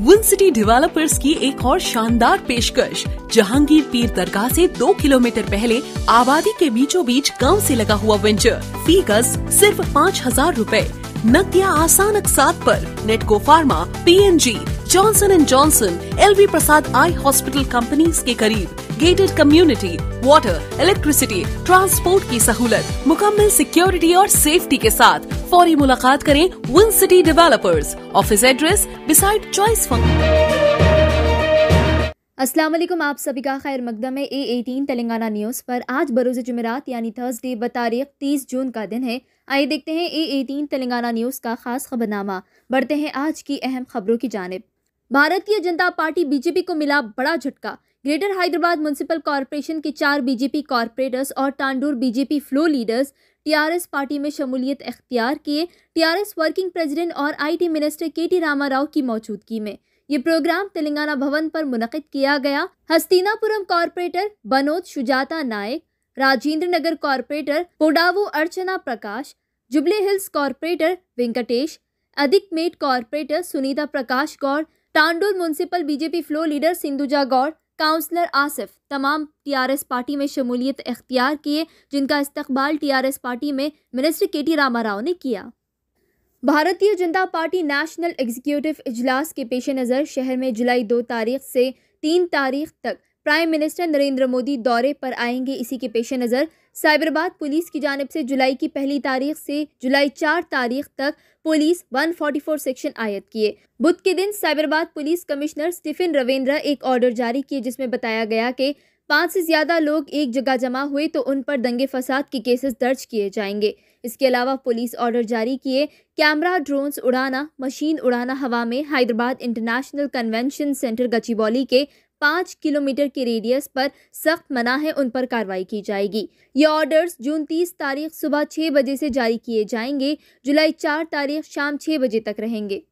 win City developers की एक और शानदार पेशकश जहांगीर पीर दरगाह से दो किलोमीटर पहले आबादी के बीचों बीच गाँव ऐसी लगा हुआ वेंचर फीकस सिर्फ पाँच हजार रूपए नकदिया आसान अकसात पर Natco Pharma P N G Johnson and Johnson L V Prasad eye hospital companies के करीब gated community water electricity transport की सहूलत मुकम्मल सिक्योरिटी और सेफ्टी के साथ फौरी मुलाकात करें Win City developers office address beside choice function असलम आप सभी का खैर मकदम ए एटीन तेलंगाना न्यूज़ पर आज बरोज़ जुमेरात यानी थर्सडे बतारीख तीस जून का दिन है आइए देखते हैं ए एटीन तेलंगाना न्यूज़ का खास खबरनामा बढ़ते हैं आज की अहम खबरों की जानब भारतीय जनता पार्टी बीजेपी को मिला बड़ा झटका ग्रेटर हैदराबाद म्यूनसिपल कॉरपोरेशन के चार बीजेपी कॉरपोरेटर्स और Tandur BJP floor leaders TRS party में शमूलियत अख्तियार किए टीआरएस वर्किंग प्रेसिडेंट और IT minister K T Rama Rao की मौजूदगी में ये प्रोग्राम तेलंगाना भवन पर मुनद किया गया हस्तिनापुरम कॉरपोरेटर बनोद सुजाता नायक राजेंद्र नगर कॉरपोरेटर पोडावो Archana Prakash Jubilee Hills corporator Venkatesh Adikmet corporator Sunitha Prakash Goud Tandur municipal BJP floor leader Sindhuja Goud councillor Asif तमाम टीआरएस पार्टी में शमूलियत अख्तियार किए जिनका इस्तकबाल टीआरएस पार्टी में minister K T Rama Rao ने किया भारतीय जनता पार्टी नेशनल एग्जीक्यूटिव इजलास के पेश नज़र शहर में जुलाई दो तारीख से तीन तारीख तक प्राइम मिनिस्टर नरेंद्र मोदी दौरे पर आएंगे इसी के पेश नज़र साइबराबाद पुलिस की जानब से जुलाई की पहली तारीख से जुलाई चार तारीख तक पुलिस 144 सेक्शन आयत किए बुध के दिन Cyberabad police commissioner Stephen Ravindra एक ऑर्डर जारी किए जिसमें बताया गया कि पाँच से ज़्यादा लोग एक जगह जमा हुए तो उन पर दंगे फसाद के केसेस दर्ज किए जाएंगे इसके अलावा पुलिस ऑर्डर जारी किए कैमरा ड्रोन्स उड़ाना मशीन उड़ाना हवा में Hyderabad international convention centre Gachibowli के पाँच किलोमीटर के रेडियस पर सख्त मना है उन पर कार्रवाई की जाएगी ये ऑर्डर्स जून तीस तारीख सुबह छः बजे से जारी किए जाएंगे जुलाई चार तारीख शाम छः बजे तक रहेंगे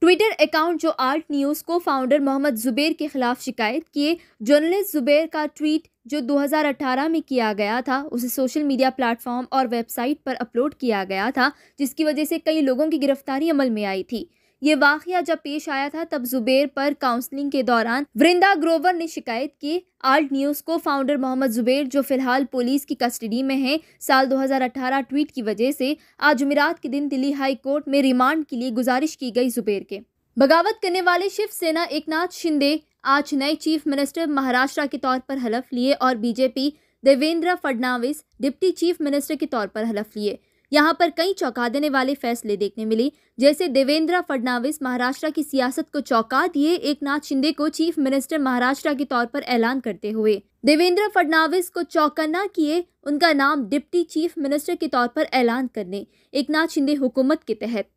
ट्विटर अकाउंट जो आर्ट न्यूज़ को फाउंडर मोहम्मद ज़ुबैर के खिलाफ शिकायत किए जर्नलिस्ट ज़ुबैर का ट्वीट जो 2018 में किया गया था उसे सोशल मीडिया प्लेटफॉर्म और वेबसाइट पर अपलोड किया गया था जिसकी वजह से कई लोगों की गिरफ्तारी अमल में आई थी ये वाक़ जब पेश आया था तब जुबेर पर काउंसलिंग के दौरान वृंदा ग्रोवर ने शिकायत की आर्ट न्यूज़ को फाउंडर मोहम्मद जुबेर जो फिलहाल पुलिस की कस्टडी में हैं साल 2018 ट्वीट की वजह से आज जुमेरात के दिन दिल्ली हाई कोर्ट में रिमांड के लिए गुजारिश की गई जुबेर के बगावत करने वाले शिवसेना एक शिंदे आज नए चीफ मिनिस्टर महाराष्ट्र के तौर पर हलफ लिए और BJP Devendra Fadnavis deputy chief minister के तौर पर हलफ लिए यहाँ पर कई चौंका देने वाले फैसले देखने मिले जैसे देवेंद्र फडणवीस महाराष्ट्र की सियासत को चौंका दिए एक नाथ शिंदे को चीफ मिनिस्टर महाराष्ट्र के तौर पर ऐलान करते हुए देवेंद्र फडणवीस को चौकन्ना किए उनका नाम डिप्टी चीफ मिनिस्टर के तौर पर ऐलान करने एक नाथ शिंदे हुकूमत के तहत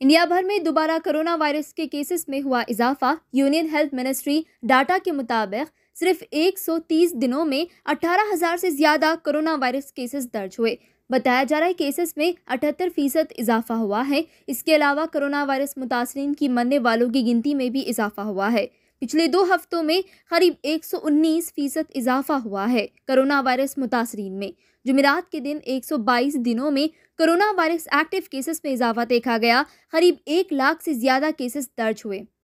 इंडिया भर में दोबारा कोरोना वायरस के केसेस में हुआ इजाफा यूनियन हेल्थ मिनिस्ट्री डाटा के मुताबिक सिर्फ 130 दिनों में 18,000 से ज़्यादा कोरोना वायरस केसेस दर्ज हुए बताया जा रहा है केसेस में अठहत्तर फीसद इजाफा हुआ है इसके अलावा कोरोना वायरस मुतासरीन की मरने वालों की गिनती में भी इजाफा हुआ है पिछले दो हफ्तों में करीब 119 फीसद इजाफा हुआ है कोरोना वायरस मुतासरीन में जुमेरात के दिन 122 दिनों में कोरोना वायरस एक्टिव केसेस में इजाफा देखा गया करीब एक लाख से ज़्यादा केसेस दर्ज हुए